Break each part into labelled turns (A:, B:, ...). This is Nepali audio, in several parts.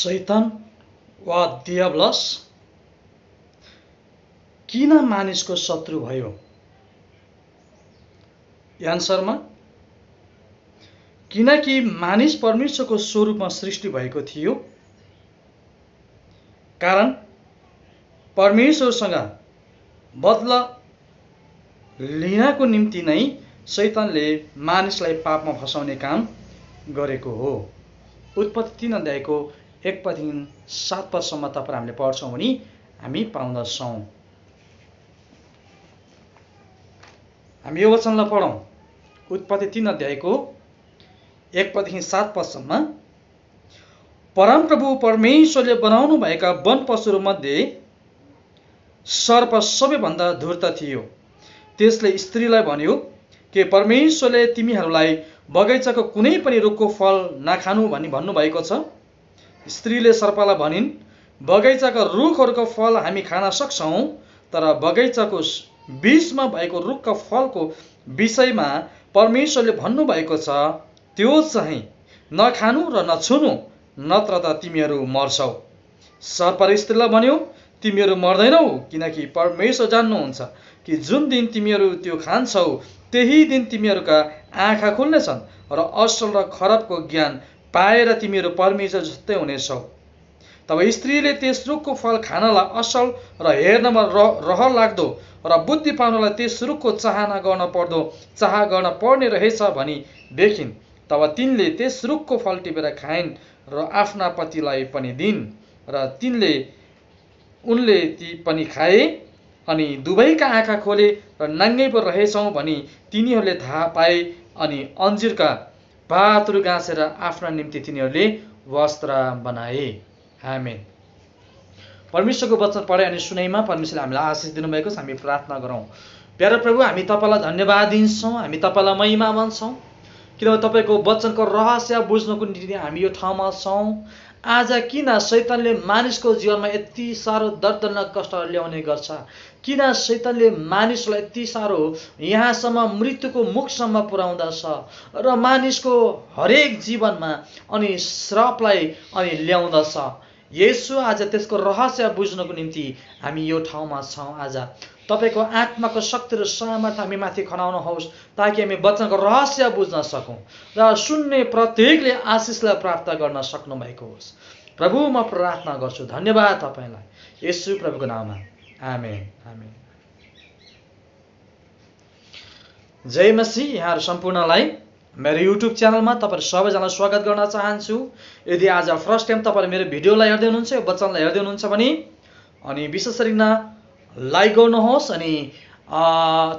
A: शैतान वा दियाब्लस किन मानिसको शत्रु भयो एन्सरमा किनकि मानिस परमेश्वरको स्वरूपमा सृष्टि भएको थियो कारण परमेश्वरसँग बदला लिनको निम्ति नै शैतानले मानिसलाई पापमा फसाउने काम गरेको हो उत्पत्ति न एक पददेखि सात पदसम्म तपाईँ हामीले पढ्छौँ भने हामी पाउँदछौँ हामी यो वचनलाई पढौँ उत्पत्ति तिन अध्यायको एक पदेखि सात पदसम्म परमप्रभु परमेश्वरले बनाउनु भएका वन पशुहरूमध्ये सर्प सबैभन्दा धूर्त थियो त्यसले स्त्रीलाई भन्यो के परमेश्वरले तिमीहरूलाई बगैँचाको कुनै पनि रुखको फल नखानु भनी भन्नुभएको छ स्त्रीले सर्पलाई भनिन् बगैँचाका रुखहरूको फल हामी खान सक्छौँ तर बगैँचाको बिचमा भएको रुखका फलको विषयमा परमेश्वरले भन्नुभएको छ त्यो चाहिँ नखानु र नछुनु नत्र त तिमीहरू मर्छौ सर्पर स्त्रीलाई भन्यो तिमीहरू मर्दैनौ किनकि परमेश्वर जान्नुहुन्छ कि जुन दिन तिमीहरू त्यो खान्छौ त्यही दिन तिमीहरूका आँखा खुल्नेछन् र असल र खराबको ज्ञान पाएर तिमीहरू परमेश्वर जस्तै हुनेछौ तब स्त्रीले त्यस रुखको फल खानलाई असल र हेर्नमा रह लाग्दो र बुद्धि पाउनलाई त्यस रुखको चाहना गर्न पर्दो चाह गर्न पर्ने रहेछ भनी देखिन् तब तिनले त्यस रुखको फल टिपेर खाइन् र आफ्ना पतिलाई पनि दिइन् र तिनले उनले ती पनि खाए अनि दुवैका आँखा खोले र नाङ्गै पो रहेछौँ भनी तिनीहरूले थाहा पाए अनि अन्जिरका पातहरू गाँसेर आफ्ना निम्ति तिनीहरूले वस्त्र बनाए आमेन परमेश्वरको वचन पढे अनि सुनाइमा परमेश्वरले हामीलाई आशिष दिनुभएको छ हामी प्रार्थना गरौँ प्यारो प्रभु हामी तपाईँलाई धन्यवाद दिन्छौँ हामी तपाईँलाई महिमा भन्छौँ किनभने तपाईँको वचनको रहस्य बुझ्नको निम्ति हामी यो ठाउँमा छौँ आज किन शैतनले मानिसको जीवनमा यति साह्रो दर्दनक कष्ट ल्याउने गर्छ किन शैतनले मानिसलाई यति साह्रो यहाँसम्म मृत्युको मुखसम्म पुर्याउँदछ र मानिसको हरेक जीवनमा अनि श्रपलाई अनि ल्याउँदछ यसो आज त्यसको रहस्य बुझ्नको निम्ति हामी यो ठाउँमा छौँ आज तपाईँको आत्माको शक्ति र सामर्थ हामी माथि होस् ताकि हामी वचनको रहस्य बुझ्न सकौँ र सुन्ने प्रत्येकले आशिषलाई प्राप्त गर्न सक्नु भएको होस् प्रभु म प्रार्थना गर्छु धन्यवाद तपाईँलाई यसु प्रभुको नाममा आमे आमे जय मसी यहाँहरू सम्पूर्णलाई मेरो युट्युब च्यानलमा तपाईँहरू सबैजनालाई स्वागत गर्न चाहन्छु यदि आज फर्स्ट टाइम तपाईँहरू मेरो भिडियोलाई हेर्दै हुनुहुन्छ यो वचनलाई हेर्दै हुनुहुन्छ भने अनि विशेष गरिकन लाइक गर्नुहोस् अनि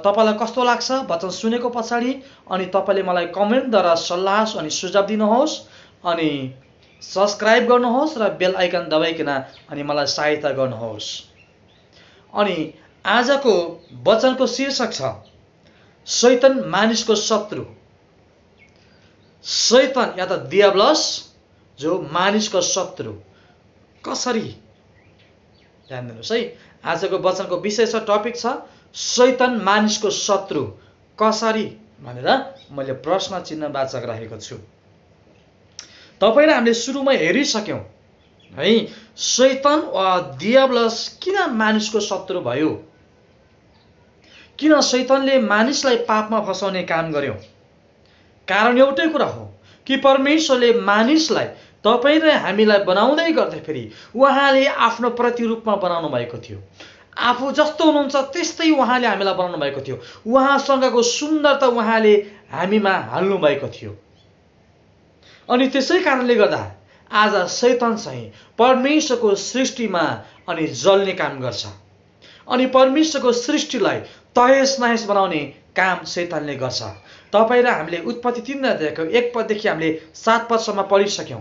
A: तपाईँलाई कस्तो लाग्छ वचन सुनेको पछाडि अनि तपाईँले मलाई कमेन्टद्वारा सल्लाह अनि सुझाव दिनुहोस् अनि सब्सक्राइब गर्नुहोस् र बेल आइकन दबाइकन अनि मलाई सहायता गर्नुहोस् अनि आजको वचनको शीर्षक छ शैतन मानिसको शत्रु शैतन या त दियाब्लस जो मानिसको शत्रु कसरी ध्यान दिनुहोस् है आजको वचनको विषय छ टपिक छ शैतन मानिसको शत्रु कसरी भनेर मैले प्रश्न चिन्ह वाचक राखेको छु तपाईँलाई हामीले सुरुमा हेरिसक्यौँ है शैतन वा दियाब्लस किन मानिसको शत्रु भयो किन सैतनले मानिसलाई पापमा फसाउने काम गर्यो कारण एउटै कुरा हो कि परमेश्वरले मानिसलाई तपाईँ र हामीलाई बनाउँदै गर्दाखेरि उहाँले आफ्नो प्रतिरूपमा बनाउनु भएको थियो आफू जस्तो हुनुहुन्छ त्यस्तै उहाँले हामीलाई बनाउनु भएको थियो उहाँसँगको सुन्दरता उहाँले हामीमा हाल्नु भएको थियो अनि त्यसै कारणले गर्दा आज शैतन चाहिँ परमेश्वरको सृष्टिमा अनि जल्ने काम गर्छ अनि परमेश्वरको सृष्टिलाई तहेस नहेस बनाउने काम शैतानले गर्छ तपाईँ र हामीले उत्पत्ति तिन अध्यायको एक पददेखि हामीले सात पदसम्म पढिसक्यौँ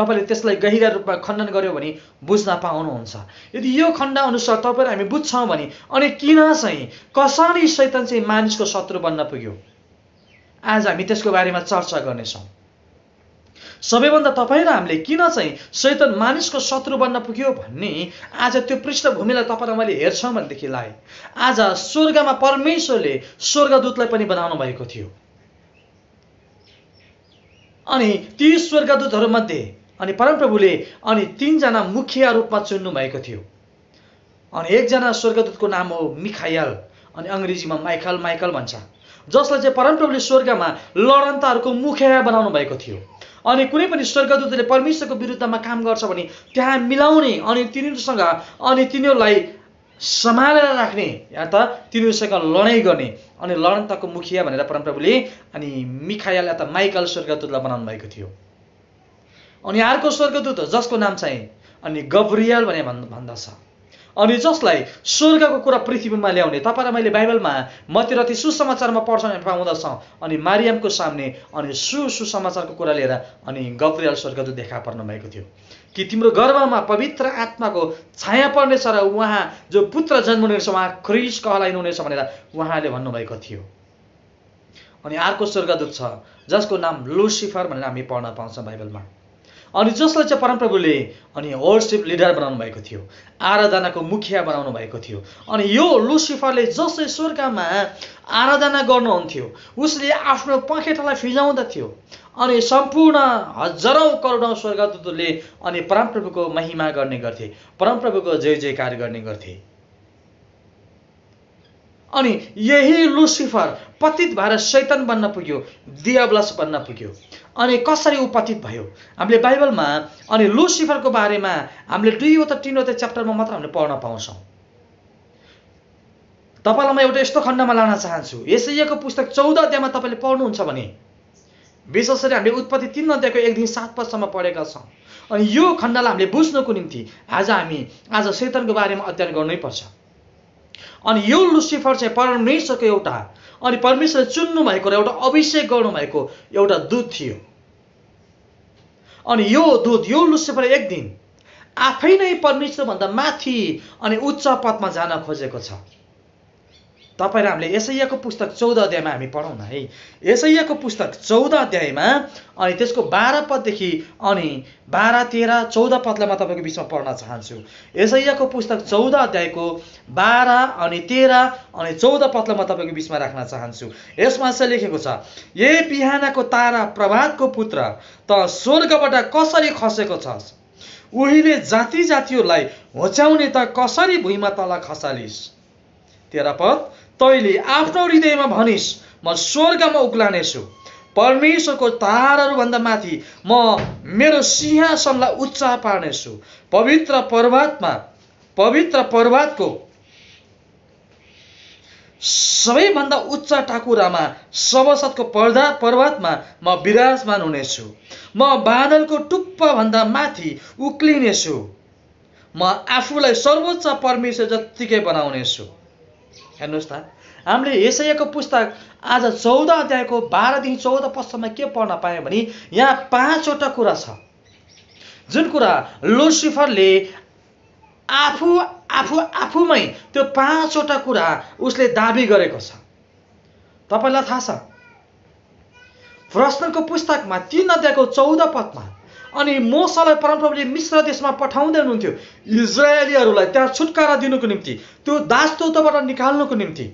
A: तपाईँले त्यसलाई गहिरा रूपमा खण्डन गर्यो भने बुझ्न पाउनुहुन्छ यदि यो खण्ड अनुसार तपाईँ हामी बुझ्छौँ भने अनि किन चाहिँ कसरी शैतान चाहिँ मानिसको शत्रु बन्न पुग्यो आज हामी त्यसको बारेमा चर्चा गर्नेछौँ सबैभन्दा तपाईँ र हामीले किन चाहिँ सैतन मानिसको शत्रु बन्न पुग्यो भन्ने आज त्यो पृष्ठभूमिलाई तपाईँ र मैले हेर्छौँ भनेदेखिलाई आज स्वर्गमा परमेश्वरले स्वर्गदूतलाई पनि बनाउनु भएको थियो अनि ती स्वर्गदूतहरूमध्ये अनि परमप्रभुले अनि तिनजना मुख्य रूपमा चुन्नु भएको थियो अनि एकजना स्वर्गदूतको नाम हो मिखायल अनि अङ्ग्रेजीमा माइकल माइकल भन्छ जसलाई चाहिँ परमप्रभुले स्वर्गमा लडन्ताहरूको मुख्य बनाउनु भएको थियो अनि कुनै पनि स्वर्गदूतले परमेश्वरको विरुद्धमा काम गर्छ भने त्यहाँ मिलाउने अनि तिनीहरूसँग अनि तिनीहरूलाई सम्हालेर राख्ने या त तिनीहरूसँग लडाइँ गर्ने अनि लडन्तको मुखिया भनेर परमप्रभुले अनि मिखायल या त माइकल स्वर्गदूतलाई बनाउनु भएको थियो अनि अर्को स्वर्गदूत जसको नाम चाहिँ अनि गब्रियल भने भन्दछ अनि जसलाई स्वर्गको कुरा पृथ्वीमा ल्याउने तपाईँलाई मैले बाइबलमा मतिरथी सुसमाचारमा पढ्छौँ पाउँदछौँ अनि मारियमको सामने अनि सु सुसमाचारको कुरा लिएर अनि गब्रियल स्वर्गदूत देखा पर्नु भएको थियो कि तिम्रो गर्भमा पवित्र आत्माको छाया पर्नेछ र उहाँ जो पुत्र जन्मनुहुनेछ उहाँ क्रिस कहलाइनुहुनेछ भनेर उहाँले भन्नुभएको थियो अनि अर्को स्वर्गदूत छ जसको नाम लुसिफर भनेर हामी पढ्न पाउँछौँ बाइबलमा अनि जसलाई चाहिँ परमप्रभुले अनि वर्सिप लिडर बनाउनु भएको थियो आराधनाको मुखिया बनाउनु भएको थियो अनि यो लुसिफरले जसले स्वर्गमा आराधना गर्नुहुन्थ्यो उसले आफ्नो पखेटालाई फिजाउँदथ्यो अनि सम्पूर्ण हजारौँ करोडौँ स्वर्गदूतले अनि परमप्रभुको महिमा गर्ने गर्थे परमप्रभुको जय जयकार गर्ने गर्थे अनि यही लुसिफर पतित भएर शैतन बन्न पुग्यो दियाब्लस बन्न पुग्यो अनि कसरी ऊ पतित भयो हामीले बाइबलमा अनि लुसिफरको बारेमा हामीले दुईवटा तिनवटा च्याप्टरमा मात्र हामीले पढ्न पाउँछौँ तपाईँलाई म एउटा यस्तो खण्डमा लान चाहन्छु यसैको पुस्तक चौध अध्यायमा तपाईँले पढ्नुहुन्छ भने विशेष गरी हामीले उत्पत्ति तिन अध्यायको एकदेखि सात पदसम्म पढेका छौँ अनि यो खण्डलाई हामीले बुझ्नको निम्ति आज हामी आज शैतनको बारेमा अध्ययन गर्नैपर्छ अनि यो लुसिफर चाहिँ परमेश्वरको एउटा अनि परमेश्वरले चुन्नु भएको र एउटा अभिषेक गर्नुभएको एउटा दूत थियो अनि यो दूत यो लुसिफर एक दिन आफै नै परमेश्वरभन्दा माथि अनि उच्च पदमा जान खोजेको छ तपाईँ र हामीले एसैयाको पुस्तक चौध अध्यायमा हामी पढौँ न है एसैयाको पुस्तक चौध अध्यायमा अनि त्यसको बाह्र पददेखि अनि बाह्र तेह्र चौध पदलाई म तपाईँको बिचमा पढ्न चाहन्छु एसैयाको पुस्तक चौध अध्यायको बाह्र अनि तेह्र अनि चौध पदलाई म तपाईँको बिचमा राख्न चाहन्छु यसमा चाहिँ लेखेको छ ए बिहानको तारा प्रभातको पुत्र त स्वर्गबाट कसरी खसेको छ उहिले जाति जातिहरूलाई होच्याउने त कसरी भुइँमा तल खसालिस् तेह्र पद तैँले आफ्नो हृदयमा भनिस् म स्वर्गमा उक्लानेछु परमेश्वरको तारहरूभन्दा माथि म मेरो सिंहासनलाई उच्च पार्नेछु पवित्र पर्वतमा पवित्र पर्वतको सबैभन्दा उच्च टाकुरामा सबसतको पर्दा पर्वतमा म विराजमान हुनेछु म बादलको टुप्पाभन्दा माथि उक्लिनेछु म आफूलाई सर्वोच्च परमेश्वर जत्तिकै बनाउनेछु हेर्नुहोस् त हामीले यसैको पुस्तक आज चौध अध्यायको बाह्रदेखि चौध पश्चिममा के पढ्न पायौँ भने यहाँ पाँचवटा कुरा छ जुन कुरा लुसिफरले आफू आफू आफूमै त्यो पाँचवटा कुरा उसले दाबी गरेको छ तपाईँलाई थाहा छ प्रश्नको पुस्तकमा तिन अध्यायको चौध पदमा अनि मोसालाई परमप्रभुले मिश्र देशमा पठाउँदै हुनुहुन्थ्यो इजरायलीहरूलाई त्यहाँ छुटकारा दिनुको निम्ति त्यो दासतोतबाट निकाल्नुको निम्ति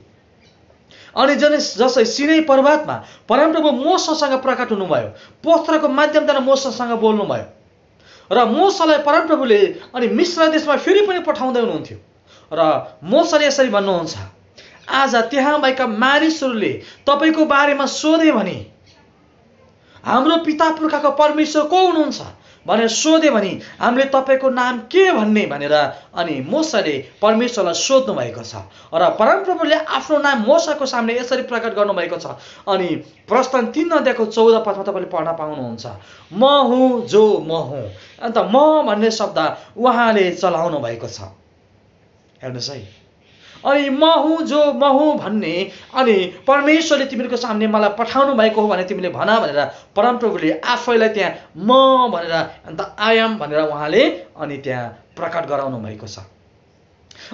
A: अनि जन जसै सिनै पर्वतमा परमप्रभु मोसँग प्रकट हुनुभयो पोत्रको माध्यमद्वारा मोससँग बोल्नुभयो र मोसलाई परमप्रभुले अनि मिश्र देशमा फेरि पनि पठाउँदै हुनुहुन्थ्यो र मोसले यसरी भन्नुहुन्छ आज त्यहाँ भएका मानिसहरूले तपाईँको बारेमा सोधे भने हाम्रो पिता पुर्खाको परमेश्वर को हुनुहुन्छ भनेर सोध्यो भने हामीले तपाईँको नाम के भन्ने भनेर अनि मोसाले परमेश्वरलाई सोध्नु भएको छ र परमप्रभुले आफ्नो नाम मोसाको सामने यसरी प्रकट गर्नुभएको छ अनि प्रस्थान तिन अध्यायको चौध पदमा तपाईँले पढ्न पाउनुहुन्छ म हुँ जो म हुँ अन्त म भन्ने शब्द उहाँले चलाउनु भएको छ हेर्नुहोस् है अनि म जो महु भन्ने अनि परमेश्वरले तिमीहरूको सामने मलाई पठाउनु भएको हो भने तिमीले भन भनेर परमप्रभुले आफैलाई त्यहाँ म भनेर अन्त आयाम भनेर उहाँले अनि त्यहाँ प्रकट गराउनु भएको छ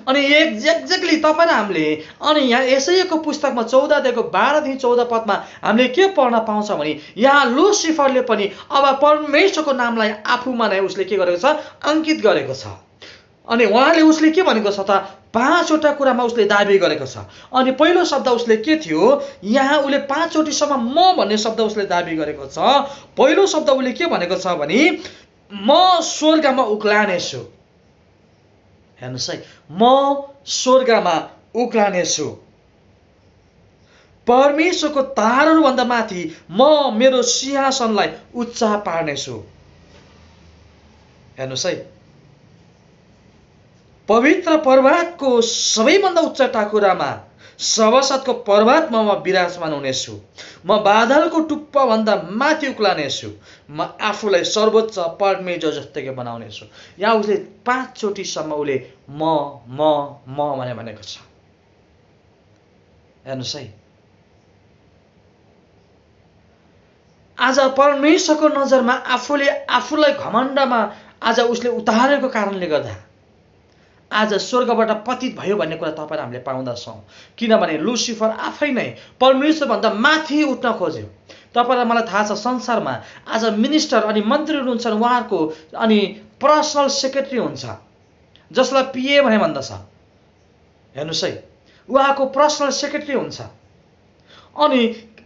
A: अनि एक एक्ज्याक्टली तपाईँ र हामीले अनि यहाँ यसैको पुस्तकमा चौधदेखिको बाह्रदेखि चौध पदमा हामीले के पढ्न पाउँछ भने यहाँ लुसिफरले पनि अब परमेश्वरको नामलाई आफूमा नै उसले के गरेको छ अङ्कित गरेको छ अनि उहाँले उसले के भनेको छ त पाँचवटा कुरामा उसले दावी गरेको छ अनि पहिलो शब्द उसले के थियो यहाँ उसले पाँचवटीसम्म म भन्ने शब्द उसले दावी गरेको छ पहिलो शब्द उसले के भनेको छ भने म स्वर्गमा उक्लानेछु हेर्नुहोस् है म स्वर्गमा उक्लानेछु परमेश्वरको तारहरूभन्दा माथि म मेरो सिंहासनलाई उच्च पार्नेछु हेर्नुहोस् है पवित्र पर्वतको सबैभन्दा उच्च टाकुरामा सभासदको पर्वतमा म विराजमान हुनेछु म बादलको टुप्पाभन्दा माथि उक्लानेछु म आफूलाई सर्वोच्च परमेश्वर जस्तै बनाउनेछु यहाँ उसले पाँचचोटिसम्म उसले म म म भने भनेको छ हेर्नुहोस् है आज परमेश्वरको नजरमा आफूले आफूलाई घमण्डमा आज उसले उतारेको कारणले गर्दा आज स्वर्गबाट पतित भयो भन्ने कुरा तपाईँलाई हामीले पाउँदछौँ किनभने लुसिफर आफै नै परमेश्वरभन्दा माथि उठ्न खोज्यो तपाईँलाई मलाई थाहा छ संसारमा आज मिनिस्टर अनि मन्त्री हुन्छन् उहाँहरूको अनि पर्सनल सेक्रेटरी हुन्छ जसलाई पिए भने भन्दछ हेर्नुहोस् है उहाँको पर्सनल सेक्रेटरी हुन्छ अनि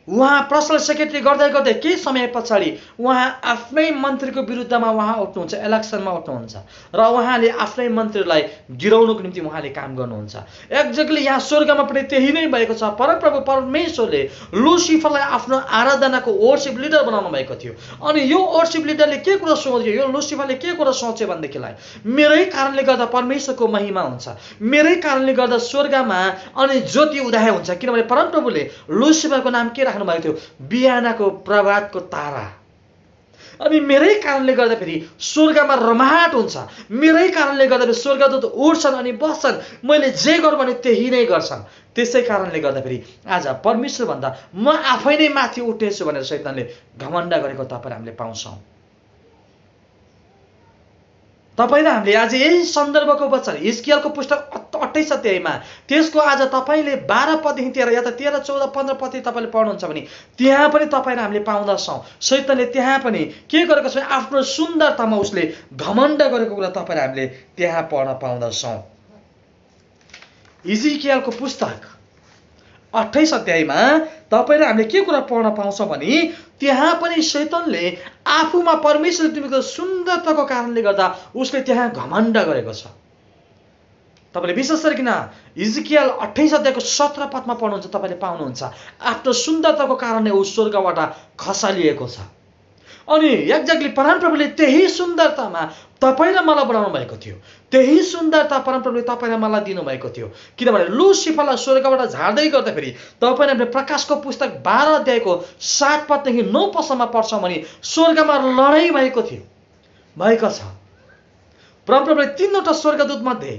A: उहाँ पर्सनल सेक्रेटरी गर्दै गर्दै केही समय पछाडि उहाँ आफ्नै मन्त्रीको विरुद्धमा उहाँ उठ्नुहुन्छ इलेक्सनमा उठ्नुहुन्छ र उहाँले आफ्नै मन्त्रीलाई गिराउनुको निम्ति उहाँले काम गर्नुहुन्छ एक्ज्याक्टली यहाँ स्वर्गमा पनि त्यही नै भएको छ परमप्रभु परमेश्वरले लुसिफरलाई आफ्नो आराधनाको वर्सिप लिडर बनाउनु भएको थियो अनि यो वर्सिप लिडरले के कुरा सोच्यो यो लुसिफरले के कुरा सोच्यो भनेदेखिलाई मेरै कारणले गर्दा परमेश्वरको महिमा हुन्छ मेरै कारणले गर्दा स्वर्गमा अनि ज्योति उदाय हुन्छ किनभने परमप्रभुले लुसिफरको नाम के राख्नु राख्नु भएको थियो बिहानको प्रभातको तारा अनि मेरै कारणले गर्दाखेरि स्वर्गमा रमाहट हुन्छ मेरै कारणले गर्दाखेरि स्वर्गदूत उठ्छन् अनि बस्छन् मैले जे गर्नु भने त्यही नै गर्छन् त्यसै कारणले गर्दाखेरि आज परमेश्वरभन्दा म आफै नै माथि उठ्नेछु भनेर सैतनले घमण्ड गरेको तपाईँ हामीले पाउँछौँ तपाईँलाई हामीले आज यही सन्दर्भको वचन हिस्कियलको पुस्तक अट्ठाइस अध्यायमा त्यसको आज तपाईँले बाह्र पददेखि तेह्र या त तेह्र चौध पन्ध्र पद तपाईँले पढ्नुहुन्छ भने त्यहाँ पनि र हामीले पाउँदछौँ सैतनले त्यहाँ पनि के गरेको छ आफ्नो सुन्दरतामा उसले घमण्ड गरेको कुरा तपाईँ हामीले त्यहाँ पढ्न पाउँदछौँ हिजिकियलको पुस्तक अठाइस अध्यायमा र हामीले के कुरा पढ्न पाउँछौँ भने त्यहाँ पनि शैतनले आफूमा परमेश्वर तिमीको सुन्दरताको कारणले गर्दा उसले त्यहाँ घमण्ड गरेको छ तपाईँले विशेष गरिकन हिजकियल अठाइस अध्यायको सत्र पदमा पढ्नुहुन्छ तपाईँले पाउनुहुन्छ आफ्नो सुन्दरताको कारणले ऊ स्वर्गबाट खसालिएको छ अनि एक्ज्याक्टली परमप्रभुले त्यही सुन्दरतामा तपाईँले मलाई बनाउनु भएको थियो त्यही सुन्दरता परमप्रभुले तपाईँले मलाई दिनुभएको थियो किनभने लु सिफालाई स्वर्गबाट झार्दै गर्दाखेरि तपाईँले हामीले प्रकाशको पुस्तक बाह्र अध्यायको सात पददेखि नौ पसलमा पढ्छौँ भने स्वर्गमा लडाइँ भएको थियो भएको छ परमप्रभुले तिनवटा स्वर्गदूतमध्ये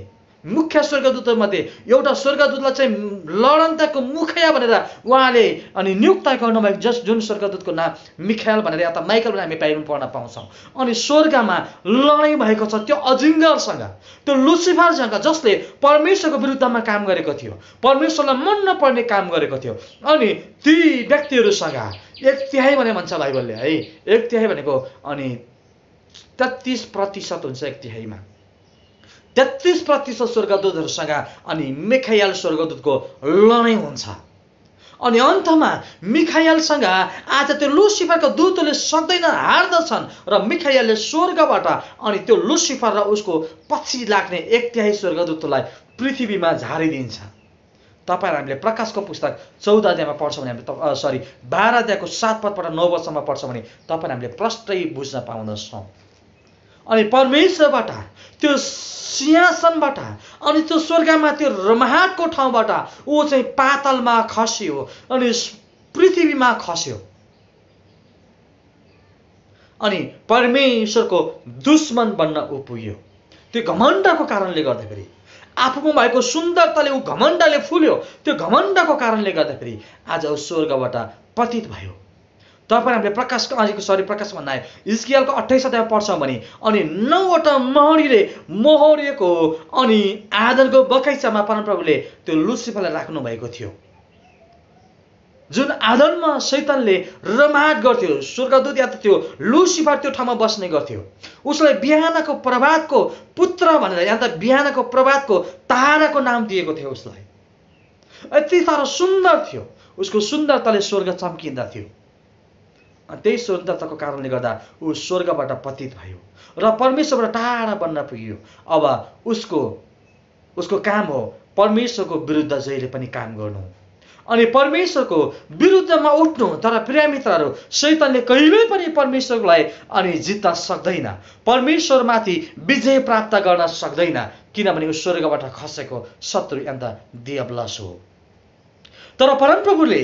A: मुख्य स्वर्गदूतमध्ये एउटा स्वर्गदूतलाई चाहिँ लडन्तको मुखिया भनेर उहाँले अनि नियुक्त गर्नुभएको जस जुन स्वर्गदूतको नाम मिखायल भनेर या त माइकल भनेर हामी पाइ पढ्न पाउँछौँ अनि स्वर्गमा लडाइँ भएको छ त्यो अजिङ्गरसँग त्यो लुसिफरसँग जसले परमेश्वरको विरुद्धमा काम गरेको थियो परमेश्वरलाई मन नपर्ने काम गरेको थियो अनि ती व्यक्तिहरूसँग एक तिहाई भने भन्छ बाइबलले है एक तिहाई भनेको अनि तेत्तिस प्रतिशत हुन्छ एक तिहाईमा तेत्तिस प्रतिशत स्वर्गदूतहरूसँग अनि मिखायल स्वर्गदूतको लडाइँ हुन्छ अनि अन्तमा मिखायलसँग आज त्यो लुसिफरको दूतले सक्दैन हार्दछन् र मिखायलले स्वर्गबाट अनि त्यो लुसिफर र उसको पछि लाग्ने एक तिहाई स्वर्गदूतलाई पृथ्वीमा झारिदिन्छ तपाईँ हामीले प्रकाशको पुस्तक चौध अध्यायमा पढ्छौँ भने हामी सरी बाह्र अध्यायको सात पदबाट नौ वर्षमा पढ्छौँ भने तपाईँहरू हामीले प्रष्टै बुझ्न पाउँदछौँ अनि परमेश्वरबाट त्यो सिंहासनबाट अनि त्यो स्वर्गमा त्यो रमाहाटको ठाउँबाट ऊ चाहिँ पातलमा खस्यो अनि पृथ्वीमा खस्यो अनि परमेश्वरको दुश्मन बन्न ऊ पुग्यो त्यो घमण्डको कारणले गर्दाखेरि आफूमा भएको सुन्दरताले ऊ घमण्डले फुल्यो त्यो घमण्डको कारणले गर्दाखेरि आज ऊ स्वर्गबाट पतित भयो तपाईँ हामीले प्रकाशको आजको सरी प्रकाश भन्दा हिजकियालको अठाइस अध्याय पढ्छौँ भने अनि नौवटा महरीले मोहरिएको अनि आदनको बगैँचामा परमप्रभुले त्यो राख्नु भएको थियो जुन आदनमा शैतनले रमाट गर्थ्यो स्वर्गदूत या त त्यो लुसिफर त्यो ठाउँमा बस्ने गर्थ्यो उसलाई बिहानको प्रभातको पुत्र भनेर या त बिहानको प्रभातको ताराको नाम दिएको थियो उसलाई यति साह्रो सुन्दर थियो उसको सुन्दरताले स्वर्ग चम्किँदा थियो त्यही स्वतन्त्रताको कारणले गर्दा ऊ स्वर्गबाट पतित भयो र परमेश्वरबाट टाढा बन्न पुग्यो अब उसको उसको काम हो परमेश्वरको विरुद्ध जहिले पनि काम गर्नु अनि परमेश्वरको विरुद्धमा उठ्नु तर मित्रहरू शैतनले कहिल्यै पनि परमेश्वरलाई अनि जित्न सक्दैन परमेश्वरमाथि विजय प्राप्त गर्न सक्दैन किनभने ऊ स्वर्गबाट खसेको शत्रु अन्त दियब्लस हो तर परमप्रभुले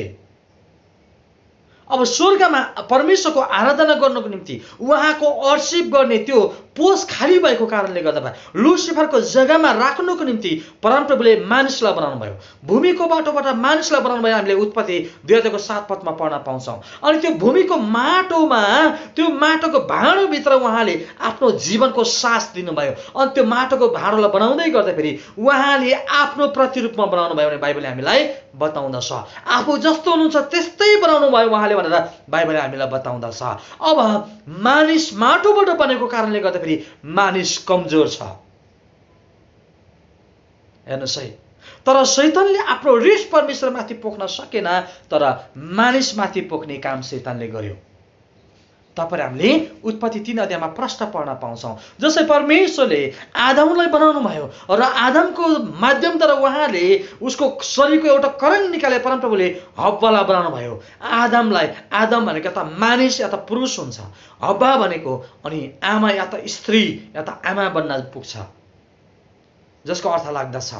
A: अब स्वर्गमा परमेश्वरको आराधना गर्नको निम्ति उहाँको अर्सिप गर्ने त्यो पोस्ट खाली भएको कारणले गर्दा लुसिफरको जग्गामा राख्नुको निम्ति परमप्रभुले मानिसलाई बनाउनु भयो भूमिको बाटोबाट मानिसलाई बनाउनु भयो हामीले उत्पत्ति दुई हजारको सात पदमा पढ्न पाउँछौँ अनि त्यो भूमिको माटोमा त्यो माटोको भाँडोभित्र उहाँले आफ्नो जीवनको सास दिनुभयो अनि त्यो माटोको भाँडोलाई बनाउँदै गर्दाखेरि उहाँले आफ्नो प्रतिरूपमा बनाउनु भयो भने बाइबलले हामीलाई बताउँदछ आफू जस्तो हुनुहुन्छ त्यस्तै बनाउनु भयो उहाँले भनेर बाइबलले हामीलाई बताउँदछ अब मानिस माटोबाट बनेको कारणले गर्दा फेरि मानिस कमजोर छ हेर्नुहोस् है तर शैतनले आफ्नो रिस परमेश्वरमाथि पोख्न सकेन तर मानिसमाथि पोख्ने काम शैतानले गर्यो तपाईँ हामीले उत्पत्ति तिन अध्यायमा प्रश्न पढ्न पाउँछौँ जसै परमेश्वरले आदमलाई बनाउनु भयो र आदमको माध्यमद्वारा उहाँले उसको शरीरको एउटा करण निकाले परमप्रभुले हब्बालाई बनाउनु भयो आदमलाई आदम भनेको त मानिस या त पुरुष हुन्छ हब्बा भनेको अनि आमा या त स्त्री या त आमा बन्न पुग्छ जसको अर्थ लाग्दछ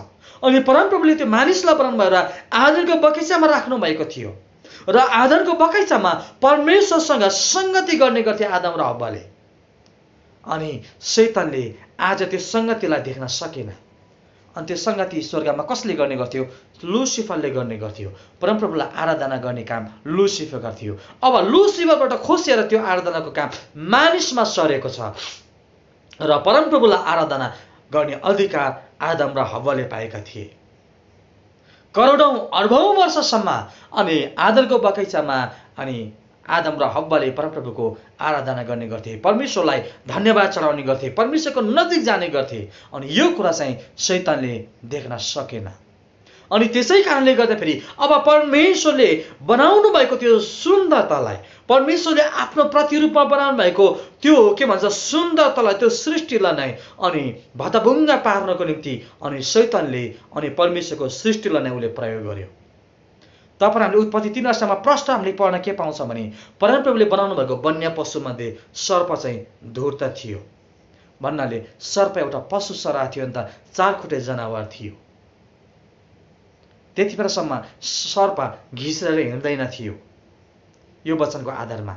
A: अनि परमप्रभुले त्यो मानिसलाई बनाउनु भयो र आदमको बगैँचामा राख्नु भएको थियो र आदनको बगैँचामा परमेश्वरसँग सङ्गति गर्ने गर्थे आदम र हब्बाले अनि शैतानले आज त्यो सङ्गतिलाई देख्न सकेन अनि त्यो सङ्गति स्वर्गमा कसले गर्ने गर्थ्यो लुसिफरले गर्ने गर्थ्यो परमप्रभुलाई आराधना गर्ने काम लुसिफर गर्थ्यो अब लुसिफरबाट खोसिएर त्यो आराधनाको काम मानिसमा सरेको छ र परमप्रभुलाई आराधना गर्ने अधिकार आदम र हब्बाले पाएका थिए करोडौँ अर्बौँ वर्षसम्म अनि आदरको बगैँचामा अनि आदम र हब्बाले परमप्रभुको आराधना गर्ने गर्थे परमेश्वरलाई धन्यवाद चढाउने गर्थे परमेश्वरको नजिक जाने गर्थे अनि यो कुरा चाहिँ शैतानले देख्न सकेन अनि त्यसै कारणले गर्दाखेरि अब परमेश्वरले बनाउनु भएको त्यो सुन्दरतालाई परमेश्वरले आफ्नो प्रतिरूपमा बनाउनु भएको त्यो के भन्छ सुन्दरतालाई त्यो सृष्टिलाई नै अनि भतभुङ्गा पार्नको निम्ति अनि शैतनले अनि परमेश्वरको सृष्टिलाई नै उसले प्रयोग गर्यो तपाईँहरूले हामीले उत्पत्ति तिन वर्षमा प्रश्न हामीले पढ्न के पाउँछ भने परमप्रभुले बनाउनु भएको वन्य पशुमध्ये सर्प चाहिँ धुर्त थियो भन्नाले सर्प एउटा पशु सरा थियो अन्त चार खुट्टे जनावर थियो त्यति बेलासम्म सर्प घिसेर हिँड्दैन थियो यो वचनको आधारमा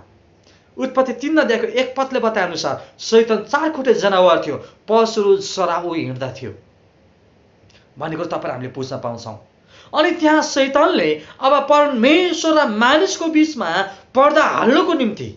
A: उत्पत्ति तिन नदिएको एक पदले बताएअनुसार सैतन चार खुट्टे जनावर थियो पशुरु सराउ हिँड्दा थियो भनेको तपाईँ हामीले बुझ्न पाउँछौँ अनि त्यहाँ सैतनले अब परमेश्वर र मानिसको बिचमा पर्दा हाल्नुको निम्ति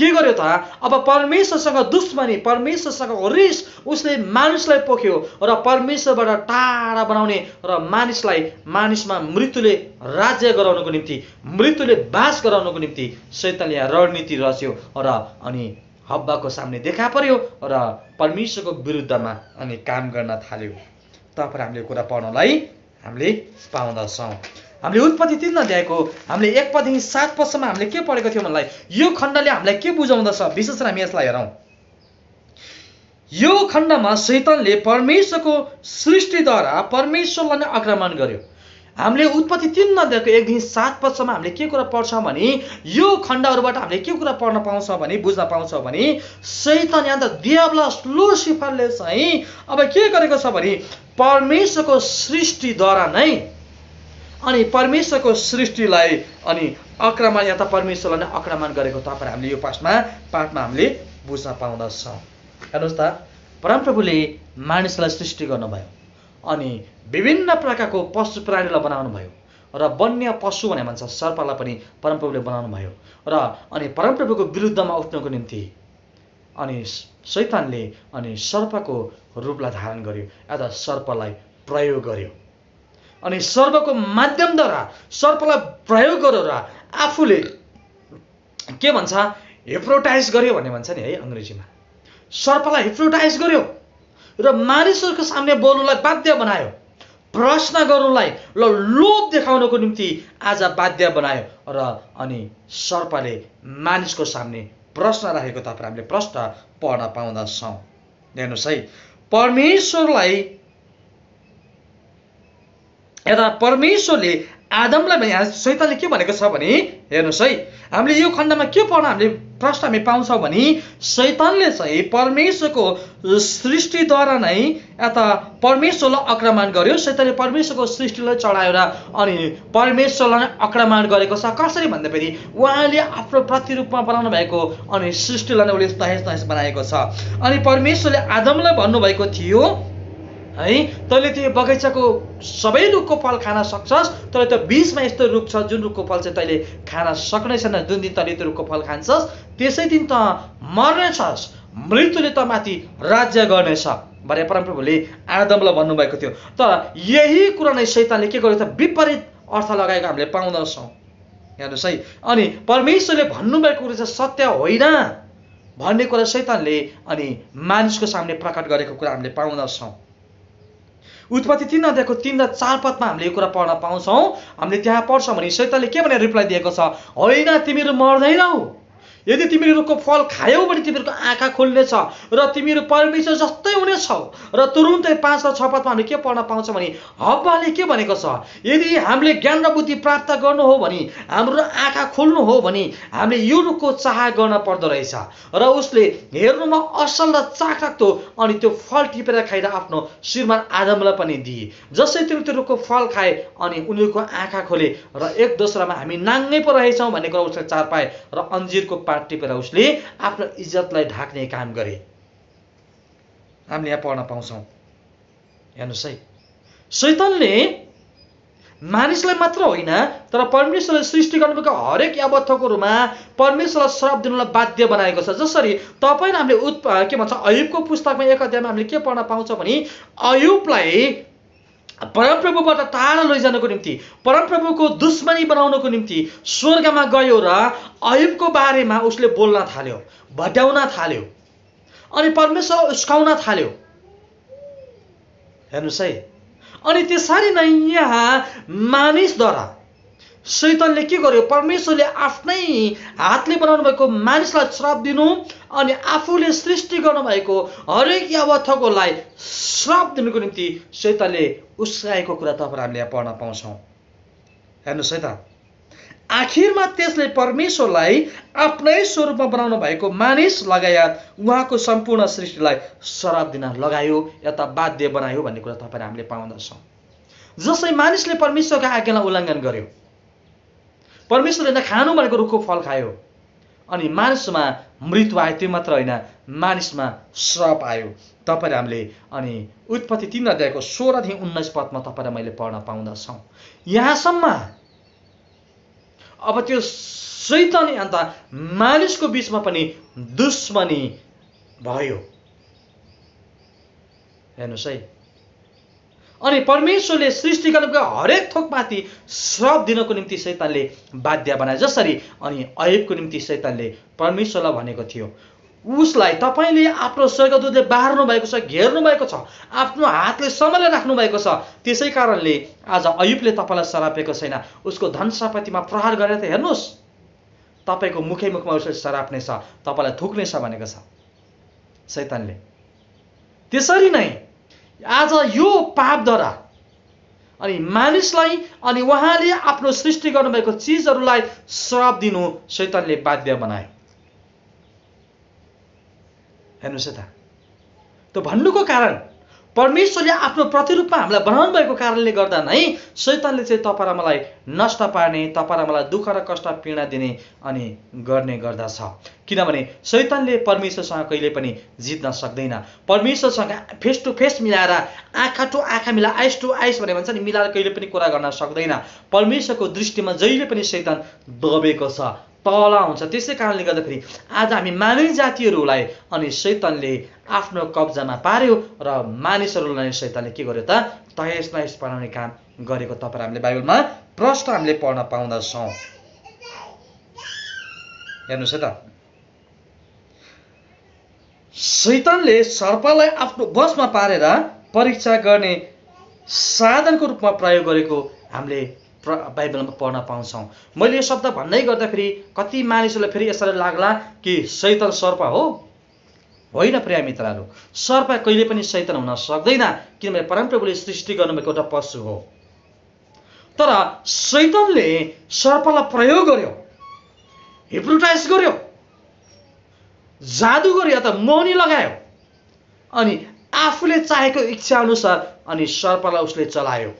A: के गर्यो त अब परमेश्वरसँग दुश्मनी परमेश्वरसँग रिस उसले मानिसलाई पोख्यो र परमेश्वरबाट टाढा बनाउने र मानिसलाई मानिसमा मृत्युले राज्य गराउनको निम्ति मृत्युले बास गराउनको निम्ति शैतानले यहाँ रणनीति रच्यो र अनि हब्बाको सामने देखा पर्यो र परमेश्वरको विरुद्धमा अनि काम गर्न थाल्यो तपाईँ हामीले कुरा पढ्नलाई हामीले पाउँदछौँ हामीले उत्पत्ति तिन अध्यायको हामीले एक पददेखि सात पदसम्म हामीले के पढेको थियौँ भन्दा यो खण्डले हामीलाई के बुझाउँदछ विशेष हामी यसलाई हेरौँ यो खण्डमा शैतनले परमेश्वरको सृष्टिद्वारा परमेश्वरलाई नै आक्रमण गर्यो हामीले उत्पत्ति तिन नदिएको एकदेखि सात पदसम्म हामीले के कुरा पढ्छौँ भने यो खण्डहरूबाट हामीले के कुरा पढ्न पाउँछौँ भने बुझ्न पाउँछौँ भने शैतन यहाँ त दियाब्ला स्लो सिफारले चाहिँ अब के गरेको छ भने परमेश्वरको सृष्टिद्वारा नै अनि परमेश्वरको सृष्टिलाई अनि आक्रमण या त परमेश्वरलाई नै आक्रमण गरेको तपाईँ हामीले यो पाठमा पाठमा हामीले बुझ्न पाउँदछौँ हेर्नुहोस् त परमप्रभुले मानिसलाई सृष्टि गर्नुभयो अनि विभिन्न प्रकारको पशु प्राणीलाई बनाउनु भयो र वन्य पशु भने भन्छ सर्पलाई पनि परमप्रभुले बनाउनु भयो र अनि परमप्रभुको विरुद्धमा उठ्नको निम्ति अनि शैतानले अनि सर्पको रूपलाई धारण गर्यो या त सर्पलाई प्रयोग गर्यो अनि सर्पको माध्यमद्वारा सर्पलाई प्रयोग गरेर आफूले के भन्छ हिप्रोटाइज गर्यो भन्ने भन्छ नि है अङ्ग्रेजीमा सर्पलाई हिप्रोटाइज गर्यो र मानिसहरूको सामने बोल्नुलाई बाध्य बनायो प्रश्न गर्नुलाई र लोभ देखाउनको निम्ति आज बाध्य बनायो र अनि सर्पले मानिसको सामने प्रश्न राखेको तपाईँ हामीले प्रश्न पढ्न पाउँदछौँ हेर्नुहोस् है परमेश्वरलाई यता परमेश्वरले आदमलाई भने सैताले के भनेको छ भने हेर्नुहोस् है हामीले यो खण्डमा के पढ्न हामीले प्रश्न हामी पाउँछौँ भने शैतानले चाहिँ परमेश्वरको सृष्टिद्वारा नै यता परमेश्वरलाई आक्रमण गर्यो शैतानले परमेश्वरको सृष्टिलाई चढायो र अनि परमेश्वरलाई आक्रमण गरेको छ कसरी भन्दाखेरि उहाँले आफ्नो प्रतिरूपमा बनाउनु भएको अनि सृष्टिलाई नै उसले तहेस तहेस बनाएको छ अनि परमेश्वरले आदमलाई भन्नुभएको थियो है तैँले त्यो बगैँचाको सबै रुखको फल खान सक्छस् तर त्यो बिचमा यस्तो रुख छ जुन रुखको फल चाहिँ तैँले खान सक्ने छैन जुन दिन तैँले त्यो रुखको फल खान्छस् त्यसै दिन त मर्नेछस् मृत्युले त माथि राज्य गर्नेछ भने परमप्रभुले आदमलाई भन्नुभएको थियो तर यही कुरा नै शैतानले के गर्यो त विपरीत अर्थ लगाएको हामीले पाउँदछौँ हेर्नुहोस् है अनि परमेश्वरले भन्नुभएको कुरो चाहिँ सत्य होइन भन्ने कुरा शैतानले अनि मानिसको सामने प्रकट गरेको कुरा हामीले पाउँदछौँ उत्पत्ति तिन अध्यायको तिन र चार पदमा हामीले यो कुरा पढ्न पाउँछौँ हामीले त्यहाँ पढ्छौँ भने सैतले के भनेर रिप्लाई दिएको छ होइन तिमीहरू मर्दैनौ यदि तिमीले रुखको फल खायौ भने तिमीहरूको आँखा खोल्नेछ र तिमीहरू परमेश्वर जस्तै हुनेछौ र तुरुन्तै पाँच र छ पदमा हामी के पढ्न पाउँछ भने हब्बाले के भनेको छ यदि हामीले ज्ञान र बुद्धि प्राप्त गर्नु हो भने हाम्रो आँखा खोल्नु हो भने हामीले यो रुखको चाह गर्न पर्दो रहेछ र उसले हेर्नुमा असल र चाख राख्थ्यो अनि त्यो फल टिपेर खाएर आफ्नो श्रीमान आदमलाई पनि दिए जसै तिमी त्यो रुखको फल खाए अनि उनीहरूको आँखा खोले र एक दोस्रोमा हामी नाङ्गै पो रहेछौँ भन्ने कुरा उसले चार पाए र अन्जिरको पाठ टिपेर उसले आफ्नो इज्जतलाई ढाक्ने काम गरे हामीले यहाँ पढ्न पाउँछौँ हेर्नुहोस् है शैतनले मानिसलाई मात्र होइन तर परमेश्वरले सृष्टि गर्नुभएको हरेक यावत्थको रूपमा परमेश्वरलाई श्रप दिनुलाई बाध्य बनाएको छ जसरी तपाईँ हामीले उत् के भन्छ अयुबको पुस्तकमा एक अध्यायमा हामीले के पढ्न पाउँछौँ भने अयुबलाई परमप्रभुबाट टाढा लैजानको निम्ति परमप्रभुको दुश्मनी बनाउनको निम्ति स्वर्गमा गयो र अयुबको बारेमा उसले बोल्न थाल्यो भट्याउन थाल्यो अनि परमेश्वर उस्काउन थाल्यो हेर्नुहोस् है अनि त्यसरी नै यहाँ मानिसद्वारा शैतनले के गर्यो परमेश्वरले आफ्नै हातले बनाउनु भएको मानिसलाई श्राप दिनु अनि आफूले सृष्टि गर्नुभएको हरेक यावथकोलाई श्राप दिनुको निम्ति शैतनले उस्राएको कुरा तपाईँहरूले यहाँ पढ्न पाउँछौँ हेर्नुहोस् है त आखिरमा त्यसले परमेश्वरलाई आफ्नै स्वरूपमा बनाउनु भएको मानिस लगायत उहाँको सम्पूर्ण सृष्टिलाई श्राप दिन लगायो या त बाध्य बनायो भन्ने कुरा तपाईँले हामीले पाउँदछौँ जसै मानिसले परमेश्वरका आज्ञालाई उल्लङ्घन गर्यो परमेश्वरले नखानु भनेको रुखको फल खायो अनि मानिसमा मृत्यु आयो त्यो मात्र होइन मानिसमा श्रप आयो तपाईँले हामीले अनि उत्पत्ति तिन अध्यायको सोह्रदेखि उन्नाइस पदमा तपाईँलाई मैले पढ्न पाउँदछौँ यहाँसम्म अब त्यो सैतन अन्त मानिसको बिचमा पनि दुश्मनी भयो हेर्नुहोस् है अनि परमेश्वरले सृष्टि सृष्टिकल्पका हरेक थोकमाथि श्रप दिनको निम्ति सैतानले बाध्य बनाए जसरी अनि अहिबको निम्ति सैतानले परमेश्वरलाई भनेको थियो उसलाई तपाईँले आफ्नो स्वर्गदूतले बार्नु भएको छ घेर्नु भएको छ आफ्नो हातले सम्हालेर राख्नु भएको छ त्यसै कारणले आज अयुबले तपाईँलाई सरापेको छैन उसको धन सम्पत्तिमा प्रहार गरेर त हेर्नुहोस् तपाईँको मुखै मुखमा उसले सराप्नेछ तपाईँलाई थुक्नेछ भनेको छ सैतानले त्यसरी नै आज यो पापद्वारा अनि मानिसलाई अनि उहाँले आफ्नो सृष्टि गर्नुभएको चिजहरूलाई श्राप दिनु शैतानले बाध्य बनाए हेर्नुहोस् त त्यो भन्नुको कारण परमेश्वरले आफ्नो प्रतिरूपमा हामीलाई बनाउनु भएको कारणले गर्दा नै शैतानले चाहिँ तपाईँ मलाई नष्ट पार्ने तपाईँ मलाई दुःख र कष्ट पीडा दिने अनि गर्ने गर्दछ किनभने शैतानले परमेश्वरसँग कहिले पनि जित्न सक्दैन परमेश्वरसँग फेस टु फेस मिलाएर आँखा टु आँखा मिलाएर आइस टु आइस भनेर भन्छ नि मिलाएर कहिले पनि कुरा गर्न सक्दैन परमेश्वरको दृष्टिमा जहिले पनि शैतान दबेको छ तल हुन्छ त्यसै कारणले गर्दाखेरि आज हामी मानव जातिहरूलाई अनि शैतनले आफ्नो कब्जामा पार्यो र मानिसहरूलाई शैतनले के गर्यो त तयस नयस बनाउने काम गरेको तपाईँ हामीले बाइबलमा प्रश्न हामीले पढ्न पाउँदछौँ हेर्नुहोस् है त शैतनले सर्पलाई आफ्नो बसमा पारेर परीक्षा गर्ने साधनको रूपमा प्रयोग गरेको हामीले प्र बाइबलमा पढ्न पाउँछौँ मैले यो शब्द भन्दै गर्दाखेरि कति मानिसहरूलाई फेरि यसरी लाग्ला कि शैतल सर्प हो होइन प्रिय मित्रहरू सर्प कहिले पनि शैतन हुन सक्दैन किनभने परमप्रभुले सृष्टि गर्नुभएको एउटा पशु हो तर शैतनले सर्पलाई प्रयोग गर्यो हिप्रोटाइज गर्यो जादु गर्यो अथवा मौनी लगायो अनि आफूले चाहेको इच्छा अनुसार अनि सर्पलाई उसले चलायो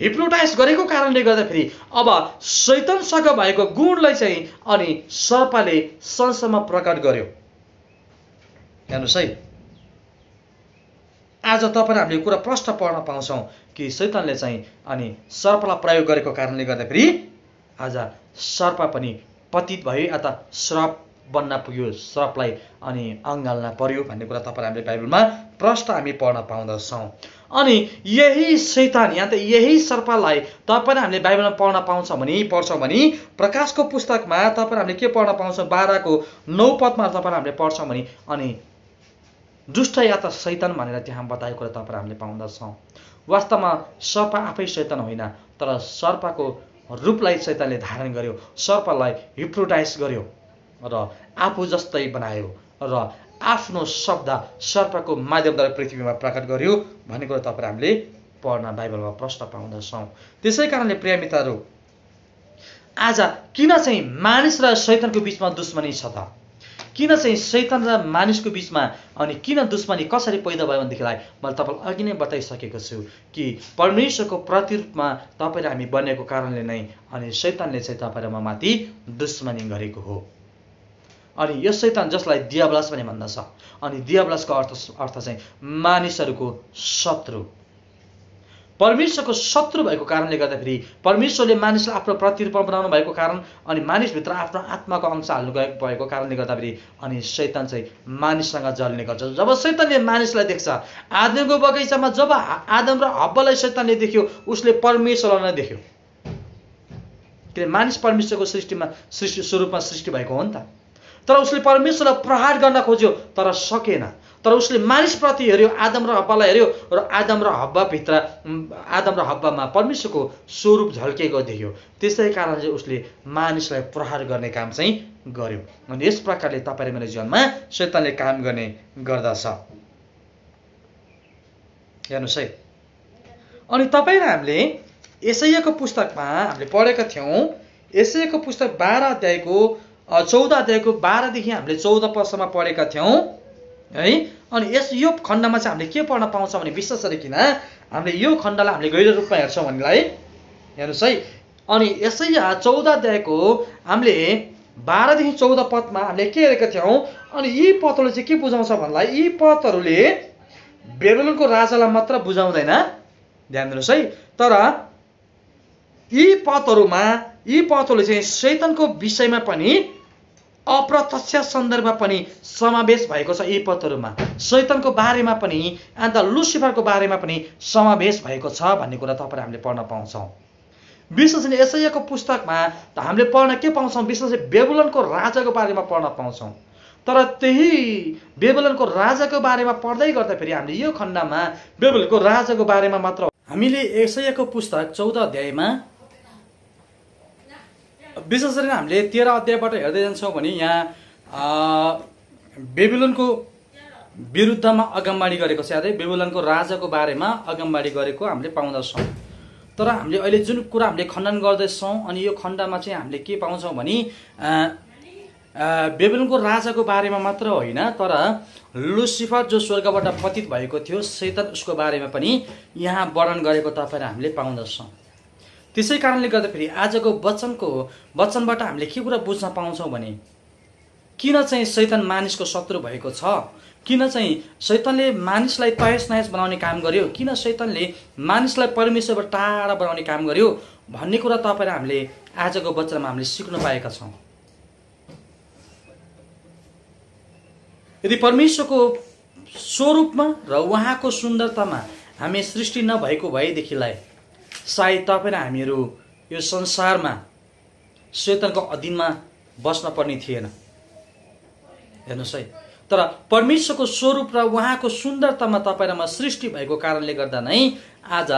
A: हिप्नोटाइज गरेको कारणले गर्दाखेरि अब शैतनसँग भएको गुणलाई चाहिँ अनि सर्पाले संसम्म प्रकट गर्यो हेर्नुहोस् है आज तपाईँ हामीले कुरा प्रश्न पढ्न पाउँछौँ कि शैतनले चाहिँ अनि सर्पलाई प्रयोग गरेको कारणले गर्दाखेरि आज सर्प पनि पतित भयो अथवा सर्प बन्न पुग्यो सर्पलाई अनि अङ्गाल्न पर्यो भन्ने कुरा तपाईँहरू हामीले बाइबलमा प्रष्ट हामी पढ्न पाउँदछौँ अनि यही शैतान या त यही सर्पलाई तपाईँ हामीले बाइबलमा पढ्न पाउँछौँ भने पढ्छौँ भने प्रकाशको पुस्तकमा तपाईँ हामीले के पढ्न पाउँछौँ बाह्रको नौ पदमा तपाईँ हामीले पढ्छौँ भने अनि दुष्ट या त शैतान भनेर त्यहाँ बताएको कुरा तपाईँ हामीले पाउँदछौँ वास्तवमा सर्प आफै शैतान होइन तर सर्पको रूपलाई शैतानले धारण गर्यो सर्पलाई हिप्रोटाइज गर्यो र आफू जस्तै बनायो र आफ्नो शब्द सर्पको माध्यमद्वारा पृथ्वीमा प्रकट गर्यो भन्ने कुरा तपाईँ हामीले पढ्न बाइबलमा प्रश्न पाउँदछौँ त्यसै कारणले प्रेमिताहरू आज किन चाहिँ मानिस र शैतनको बिचमा दुश्मनी छ त किन चाहिँ शैतन र मानिसको बिचमा अनि किन दुश्मनी कसरी पैदा भयो भनेदेखिलाई मैले तपाईँलाई अघि नै बताइसकेको छु कि परमेश्वरको प्रतिरूपमा तपाईँ हामी बनेको कारणले नै अनि शैतनले चाहिँ तपाईँ म माथि दुश्मनी गरेको हो अनि यो शैतान जसलाई दियाब्लास पनि भन्दछ अनि दियाब्लासको अर्थ अर्थ चाहिँ मानिसहरूको शत्रु परमेश्वरको शत्रु भएको कारणले गर्दाखेरि परमेश्वरले मानिसलाई आफ्नो प्रतिरूपण बनाउनु भएको कारण अनि मानिसभित्र आफ्नो आत्माको अंश हाल्नु गएको भएको कारणले गर्दाखेरि अनि शैतान चाहिँ मानिससँग जल्ने गर्छ जब शैतानले मानिसलाई देख्छ आदमको बगैँचामा जब आदम र हब्बलाई शैतानले देख्यो उसले परमेश्वरलाई नै देख्यो किनभने मानिस परमेश्वरको सृष्टिमा सृष्टि स्वरूपमा सृष्टि भएको हो नि त तर उसले परमेश्वरलाई प्रहार गर्न खोज्यो तर सकेन तर उसले मानिसप्रति हेऱ्यो आदम र हब्बालाई हेऱ्यो र आदम र हब्बाभित्र आदम र हब्बामा परमेश्वरको स्वरूप झल्केको देख्यो त्यसै कारण चाहिँ उसले मानिसलाई प्रहार गर्ने काम चाहिँ गर्यो अनि यस प्रकारले तपाईँले मेरो जीवनमा शैतानले काम गर्ने गर्दछ हेर्नुहोस् है अनि तपाईँ र हामीले यसैको पुस्तकमा हामीले पढेका थियौँ यसैको पुस्तक बाह्र अध्यायको चौध अध्यायको बाह्रदेखि हामीले चौध पदसम्म पढेका थियौँ है अनि यस यो खण्डमा चाहिँ हामीले के पढ्न पाउँछ भने विशेष गरिकन हामीले यो खण्डलाई हामीले गहिरो रूपमा हेर्छौँ भनेलाई हेर्नुहोस् है अनि यसै चौध अध्यायको हामीले बाह्रदेखि चौध पदमा हामीले के हेरेका थियौँ अनि यी पदहरूले चाहिँ के बुझाउँछ भन्दा यी पदहरूले बेबेलनको राजालाई मात्र बुझाउँदैन ध्यान दिनुहोस् है तर यी पदहरूमा यी पदहरूले चाहिँ शैतनको विषयमा पनि अप्रत्यक्ष सन्दर्भमा पनि समावेश भएको छ यी पदहरूमा शैतनको बारेमा पनि अन्त लुसिफरको बारेमा पनि समावेश भएको छ भन्ने कुरा तपाईँ हामीले पढ्न पाउँछौँ विशेष यसैको पुस्तकमा त हामीले पढ्न के पाउँछौँ विशेष बेबुलनको राजाको बारेमा पढ्न पाउँछौँ तर त्यही बेबुलनको राजाको बारेमा पढ्दै गर्दाखेरि हामीले यो खण्डमा बेबुलनको राजाको बारेमा मात्र हामीले यसैको पुस्तक चौध अध्यायमा विशेष गरेर हामीले तेह्र अध्यायबाट हेर्दै जान्छौँ भने यहाँ बेबिलोनको विरुद्धमा अगमबाडी गरेको छ यादै बेबुलनको राजाको बारेमा अगमबाडी गरेको हामीले पाउँदछौँ तर हामीले अहिले जुन कुरा हामीले खण्डन गर्दैछौँ अनि यो खण्डमा चाहिँ हामीले के पाउँछौँ भने बेबिलोनको राजाको बारेमा मात्र होइन तर लुसिफर जो स्वर्गबाट पतित भएको थियो सैतन उसको बारेमा पनि यहाँ वर्णन गरेको तपाईँहरू हामीले पाउँदछौँ त्यसै कारणले गर्दाखेरि आजको वचनको वचनबाट हामीले के कुरा बुझ्न पाउँछौँ भने किन चाहिँ शैतन मानिसको शत्रु भएको छ किन चाहिँ शैतनले मानिसलाई तयस नयास बनाउने काम गर्यो किन शैतनले मानिसलाई परमेश्वरबाट टाढा बनाउने काम गर्यो भन्ने कुरा तपाईँलाई हामीले आजको वचनमा हामीले सिक्न पाएका छौँ यदि परमेश्वरको स्वरूपमा र उहाँको सुन्दरतामा हामी सृष्टि नभएको भएदेखिलाई सायद तपाईँ र हामीहरू यो संसारमा शैतानको अधीनमा बस्न पर्ने थिएन हेर्नुहोस् है तर परमेश्वरको स्वरूप र उहाँको सुन्दरतामा तपाईँ र सृष्टि भएको कारणले गर्दा नै आज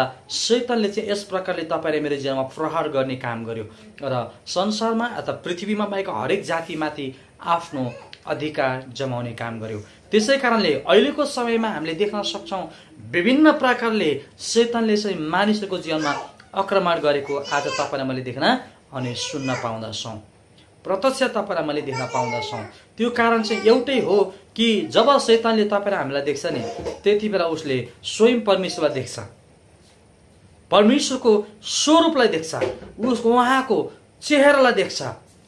A: शैतनले चाहिँ यस प्रकारले तपाईँ र मेरो जीवनमा प्रहार गर्ने काम गर्यो र संसारमा अथवा पृथ्वीमा भएको हरेक जातिमाथि आफ्नो अधिकार जमाउने काम गर्यो त्यसै कारणले अहिलेको समयमा हामीले देख्न सक्छौँ विभिन्न प्रकारले चेतनले चाहिँ मानिसहरूको जीवनमा आक्रमण गरेको आज तपाईँलाई मैले देख्न अनि सुन्न पाउँदछौँ प्रत्यक्ष तपाईँलाई मैले देख्न पाउँदछौँ त्यो कारण चाहिँ एउटै हो कि जब शैतानले तपाईँलाई हामीलाई देख्छ नि त्यति बेला उसले स्वयं परमेश्वरलाई देख्छ परमेश्वरको स्वरूपलाई देख्छ उसको उहाँको चेहरालाई देख्छ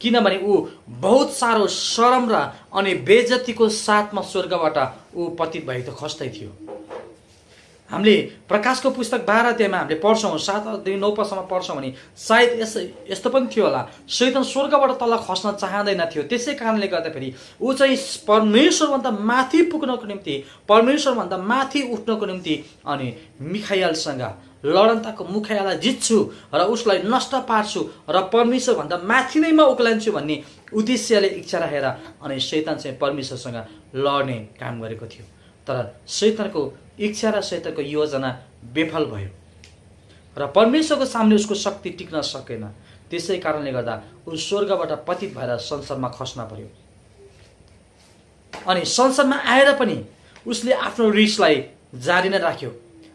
A: किनभने ऊ बहुत साह्रो शरम र अनि बेजतीको साथमा स्वर्गबाट ऊ पतित भएको खस्दै थियो हामीले प्रकाशको पुस्तक बाह्र अध्यायमा हामीले पढ्छौँ सातदेखि नौ पसम्म पढ्छौँ भने सायद यस यस्तो पनि थियो होला सैतन स्वर्गबाट तल खस्न चाहँदैन थियो त्यसै कारणले गर्दाखेरि ऊ चाहिँ परमेश्वरभन्दा माथि पुग्नको निम्ति परमेश्वरभन्दा माथि उठ्नको निम्ति अनि मिखायलसँग लडन्ताको मुखियालाई जित्छु र उसलाई नष्ट पार्छु र परमेश्वरभन्दा माथि नै म उक्लान्छु भन्ने उद्देश्यले इच्छा राखेर अनि शैतान चाहिँ परमेश्वरसँग लड्ने काम गरेको थियो तर शैतानको इच्छा र शैतानको योजना विफल भयो र परमेश्वरको सामने उसको शक्ति टिक्न सकेन त्यसै कारणले गर्दा ऊ स्वर्गबाट पतित भएर संसारमा खस्न पर्यो अनि संसारमा आएर पनि उसले आफ्नो रिसलाई जारी नै राख्यो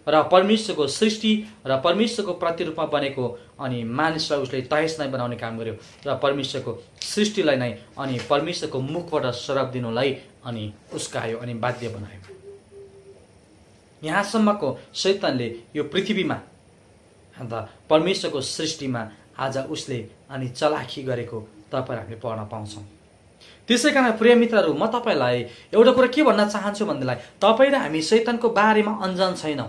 A: र परमेश्वरको सृष्टि र परमेश्वरको प्रतिरूपमा बनेको अनि मानिसलाई उसले तहेस नै बनाउने काम गर्यो र परमेश्वरको सृष्टिलाई नै अनि परमेश्वरको मुखबाट श्रप दिनुलाई अनि उस्कायो अनि बाध्य बनायो यहाँसम्मको शैतानले यो पृथ्वीमा अन्त परमेश्वरको सृष्टिमा आज उसले अनि चलाखी गरेको तपाईँ हामीले पढ्न पाउँछौँ त्यसै कारण प्रिय मित्रहरू म तपाईँलाई एउटा कुरा के भन्न चाहन्छु भनेदेखिलाई तपाईँ र हामी शैतानको बारेमा अन्जान छैनौँ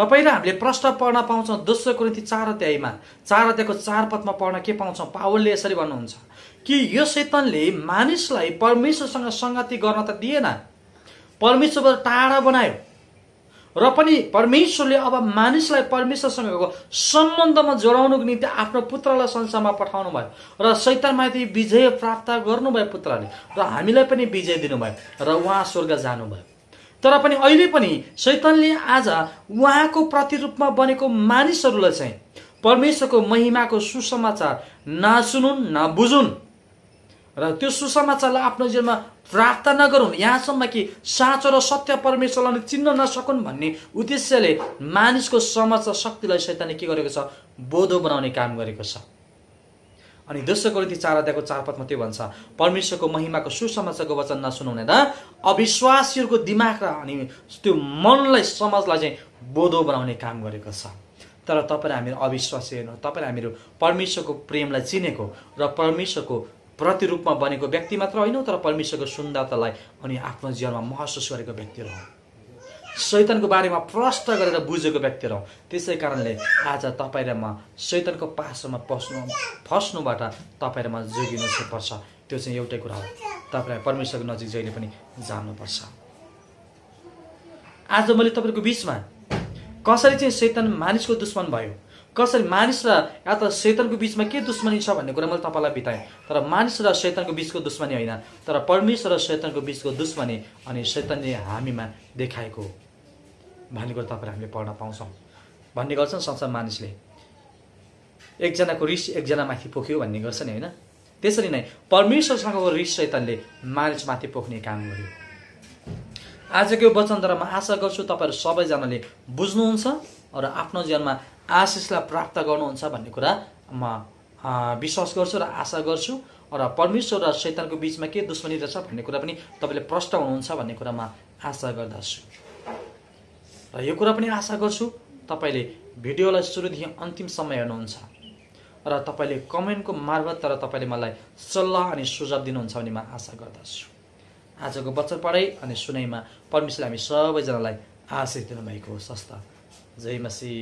A: र हामीले प्रश्न पढ्न पाउँछौँ दोस्रो कुरा चार अध्यायमा चार अध्यायको चार पदमा पढ्न के पाउँछौँ पावलले यसरी भन्नुहुन्छ कि यो शैतनले मानिसलाई परमेश्वरसँग सङ्गति गर्न त दिएन परमेश्वरबाट टाढा बनायो र पनि परमेश्वरले अब मानिसलाई परमेश्वरसँगको सम्बन्धमा जोडाउनुको निम्ति आफ्नो पुत्रलाई संसारमा पठाउनु भयो र शैतनमाथि विजय प्राप्त गर्नुभयो पुत्रले र हामीलाई पनि विजय दिनुभयो र उहाँ स्वर्ग जानुभयो तर पनि अहिले पनि शैतनले आज उहाँको प्रतिरूपमा बनेको मानिसहरूलाई चाहिँ परमेश्वरको महिमाको सुसमाचार नसुनुन् नबुझुन् र त्यो सुसमाचारलाई आफ्नो जीवनमा प्राप्त नगरून् यहाँसम्म कि साँचो र सत्य परमेश्वरलाई चिन्न नसकुन् भन्ने उद्देश्यले मानिसको समाचार शक्तिलाई शैतानले के गरेको छ बोधो बनाउने काम गरेको छ अनि दोस्रो गरी चार अध्यायको चार त्यो भन्छ परमेश्वरको महिमाको सुसमाचारको वचन नसुनाउने त अविश्वासीहरूको दिमाग र अनि त्यो मनलाई समाजलाई चाहिँ बोधो बनाउने काम गरेको छ तर तपाईँले हामीहरू अविश्वासी हेर्नु तपाईँले हामीहरू परमेश्वरको प्रेमलाई चिनेको र परमेश्वरको प्रतिरूपमा बनेको व्यक्ति मात्र होइनौँ तर परमेश्वरको सुन्दरतालाई अनि आफ्नो जीवनमा महसुस गरेको व्यक्तिहरू हो शैतनको बारेमा प्रष्ट गरेर बुझेको व्यक्तिहरू रहँ त्यसै कारणले आज तपाईँ र म शैतनको पासोमा पस्नु फस्नुबाट तपाईँ र म जोगिनु पर्छ त्यो चाहिँ एउटै कुरा हो तपाईँलाई परमेश्वरको नजिक जहिले पनि जानुपर्छ आज मैले तपाईँको बिचमा कसरी चाहिँ शैतन मानिसको दुश्मन भयो कसरी मानिस र या त शैतनको बिचमा के दुश्मनी छ भन्ने कुरा मैले तपाईँलाई बिताएँ तर मानिस र शैतनको बिचको दुश्मनी होइन तर परमेश्वर र शैतनको बिचको दुश्मनी अनि शैतनले हामीमा देखाएको हो भन्ने कुरा तपाईँहरू हामीले पढ्न पाउँछौँ भन्ने गर्छन् संसार मानिसले एकजनाको रिस एकजनामाथि पोख्यो भन्ने गर्छ नि होइन त्यसरी नै परमेश्वरसँगको रिस चैतनले मानिसमाथि पोख्ने काम गर्यो आजको यो वचनद्वारा म आशा गर्छु तपाईँहरू सबैजनाले बुझ्नुहुन्छ र आफ्नो जीवनमा आशिषलाई प्राप्त गर्नुहुन्छ भन्ने कुरा म विश्वास गर्छु र आशा गर्छु र परमेश्वर र शैतानको बिचमा के दुश्मनी रहेछ भन्ने कुरा पनि तपाईँले प्रष्ट हुनुहुन्छ भन्ने कुरा म आशा गर्दछु र यो कुरा पनि आशा गर्छु तपाईँले भिडियोलाई सुरुदेखि अन्तिम समय हेर्नुहुन्छ र तपाईँले कमेन्टको मार्फत तर तपाईँले मलाई सल्लाह अनि सुझाव दिनुहुन्छ भन्ने म आशा गर्दछु आजको वचन पढाइ अनि सुनाइमा परमेश्वरले हामी सबैजनालाई आशिष दिनुभएको होस् त जय मसी